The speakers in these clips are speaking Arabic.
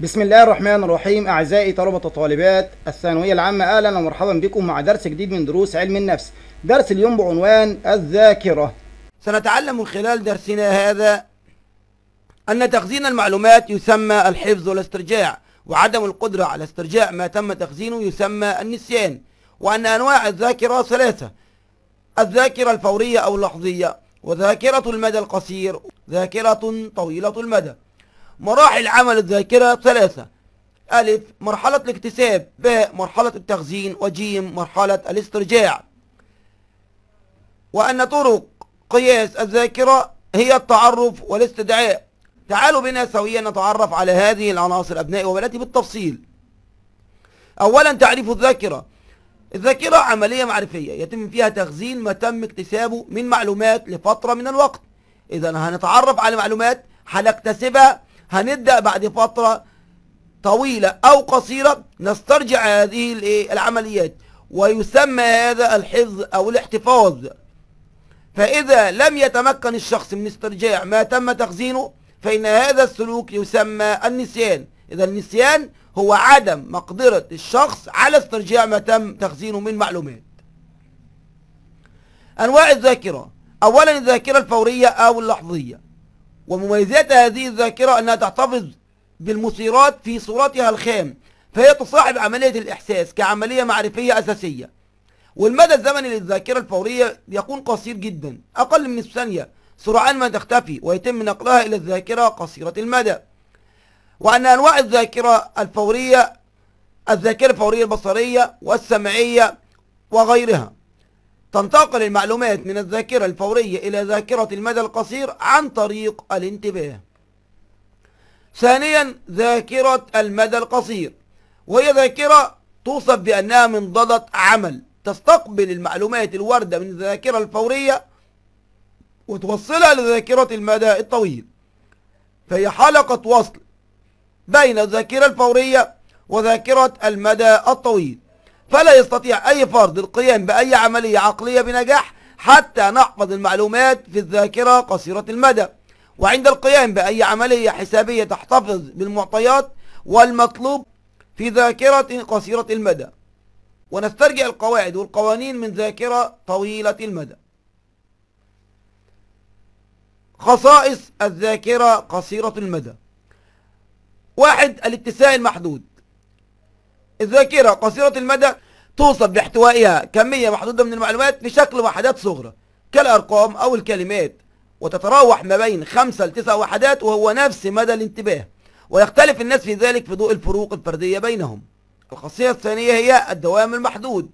بسم الله الرحمن الرحيم أعزائي طلبة وطالبات الثانوية العامة أهلا ومرحبا بكم مع درس جديد من دروس علم النفس درس اليوم بعنوان الذاكرة سنتعلم من خلال درسنا هذا أن تخزين المعلومات يسمى الحفظ والاسترجاع وعدم القدرة على استرجاع ما تم تخزينه يسمى النسيان وأن أنواع الذاكرة ثلاثة الذاكرة الفورية أو اللحظية وذاكرة المدى القصير ذاكرة طويلة المدى مراحل عمل الذاكرة ثلاثة ألف مرحلة الاكتساب باء مرحلة التخزين وجيم مرحلة الاسترجاع وأن طرق قياس الذاكرة هي التعرف والاستدعاء تعالوا بنا سويا نتعرف على هذه العناصر أبنائي وبناتي بالتفصيل أولا تعريف الذاكرة الذاكرة عملية معرفية يتم فيها تخزين ما تم اكتسابه من معلومات لفترة من الوقت إذا هنتعرف على معلومات هنكتسبها هنبدأ بعد فترة طويلة أو قصيرة نسترجع هذه العمليات ويسمى هذا الحفظ أو الاحتفاظ فإذا لم يتمكن الشخص من استرجاع ما تم تخزينه فإن هذا السلوك يسمى النسيان إذا النسيان هو عدم مقدرة الشخص على استرجاع ما تم تخزينه من معلومات أنواع الذاكرة أولا الذاكرة الفورية أو اللحظية ومميزات هذه الذاكرة أنها تحتفظ بالمثيرات في صورتها الخام فهي تصاحب عملية الإحساس كعملية معرفية أساسية والمدى الزمني للذاكرة الفورية يكون قصير جدا أقل من الثانية سرعان ما تختفي ويتم نقلها إلى الذاكرة قصيرة المدى وأن أنواع الذاكرة الفورية الذاكرة الفورية البصرية والسمعية وغيرها تنتقل المعلومات من الذاكرة الفورية إلى ذاكرة المدى القصير عن طريق الانتباه ثانيا ذاكرة المدى القصير وهي ذاكرة توصف بأنها منضدة عمل تستقبل المعلومات الواردة من الذاكرة الفورية وتوصلها لذاكرة المدى الطويل فهي حلقة وصل بين الذاكرة الفورية وذاكرة المدى الطويل فلا يستطيع أي فرد القيام بأي عملية عقلية بنجاح حتى نحفظ المعلومات في الذاكرة قصيرة المدى وعند القيام بأي عملية حسابية تحتفظ بالمعطيات والمطلوب في ذاكرة قصيرة المدى ونسترجع القواعد والقوانين من ذاكرة طويلة المدى خصائص الذاكرة قصيرة المدى واحد الاتساع المحدود الذاكرة قصيرة المدى توصف باحتوائها كمية محدودة من المعلومات بشكل وحدات صغرى كالأرقام أو الكلمات وتتراوح ما بين خمسة لتسع وحدات وهو نفس مدى الانتباه ويختلف الناس في ذلك في ضوء الفروق الفردية بينهم الخاصية الثانية هي الدوام المحدود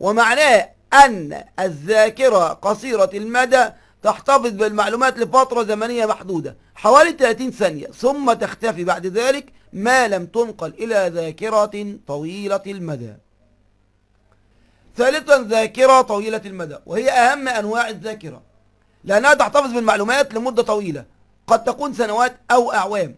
ومعناه أن الذاكرة قصيرة المدى تحتفظ بالمعلومات لفترة زمنية محدودة حوالي 30 ثانية ثم تختفي بعد ذلك ما لم تنقل إلى ذاكرة طويلة المدى ثالثا ذاكرة طويلة المدى وهي أهم أنواع الذاكرة لأنها تحتفظ بالمعلومات لمدة طويلة قد تكون سنوات أو أعوام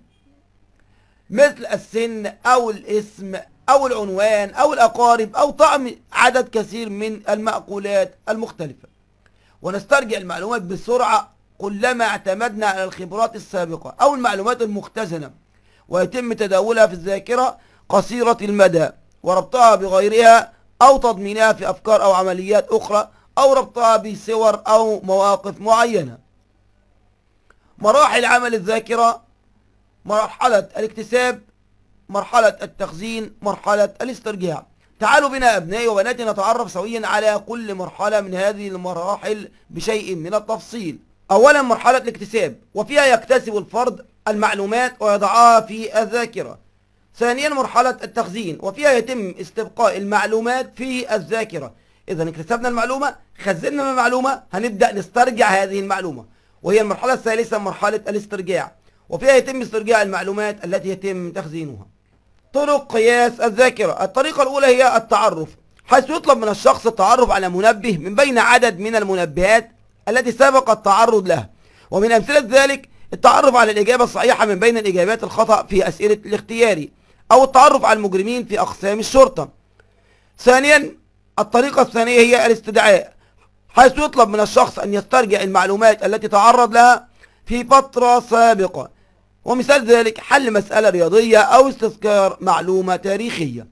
مثل السن أو الاسم أو العنوان أو الأقارب أو طعم عدد كثير من المأكولات المختلفة ونسترجع المعلومات بسرعة كلما اعتمدنا على الخبرات السابقة أو المعلومات المختزنة ويتم تداولها في الذاكرة قصيرة المدى وربطها بغيرها أو تضمينها في أفكار أو عمليات أخرى أو ربطها بصور أو مواقف معينة مراحل عمل الذاكرة مرحلة الاكتساب مرحلة التخزين مرحلة الاسترجاع تعالوا بنا أبنائي وبناتي نتعرف سويا على كل مرحلة من هذه المراحل بشيء من التفصيل أولا مرحلة الاكتساب وفيها يكتسب الفرد المعلومات ويضعها في الذاكرة ثانيا مرحلة التخزين وفيها يتم استبقاء المعلومات في الذاكرة إذا اكتسبنا المعلومة خزنا المعلومة هنبدأ نسترجع هذه المعلومة وهي المرحلة الثالثة مرحلة الاسترجاع وفيها يتم استرجاع المعلومات التي يتم تخزينها طرق قياس الذاكرة الطريقة الأولى هي التعرف حيث يطلب من الشخص التعرف على منبه من بين عدد من المنبهات التي سبق التعرض لها ومن أمثلة ذلك التعرف على الإجابة الصحيحة من بين الإجابات الخطأ في أسئلة الاختياري أو التعرف على المجرمين في أقسام الشرطة ثانيا الطريقة الثانية هي الاستدعاء حيث يطلب من الشخص أن يسترجع المعلومات التي تعرض لها في فترة سابقة ومثال ذلك حل مسألة رياضية أو استذكار معلومة تاريخية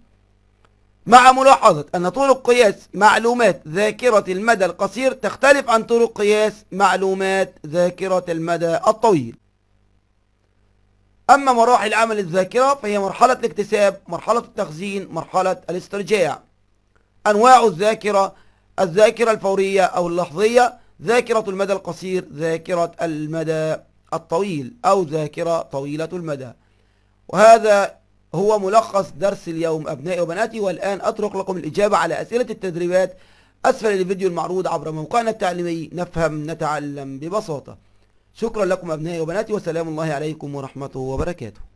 مع ملاحظة أن طرق قياس معلومات ذاكرة المدى القصير تختلف عن طرق قياس معلومات ذاكرة المدى الطويل أما مراحل عمل الذاكرة فهي مرحلة الاكتساب مرحلة التخزين مرحلة الاسترجاع أنواع الذاكرة الذاكرة الفورية أو اللحظية ذاكرة المدى القصير ذاكرة المدى الطويل أو ذاكرة طويلة المدى وهذا هو ملخص درس اليوم أبنائي وبناتي والآن أترك لكم الإجابة على أسئلة التدريبات أسفل الفيديو المعروض عبر موقعنا التعليمي نفهم نتعلم ببساطة شكرا لكم أبنائي وبناتي وسلام الله عليكم ورحمته وبركاته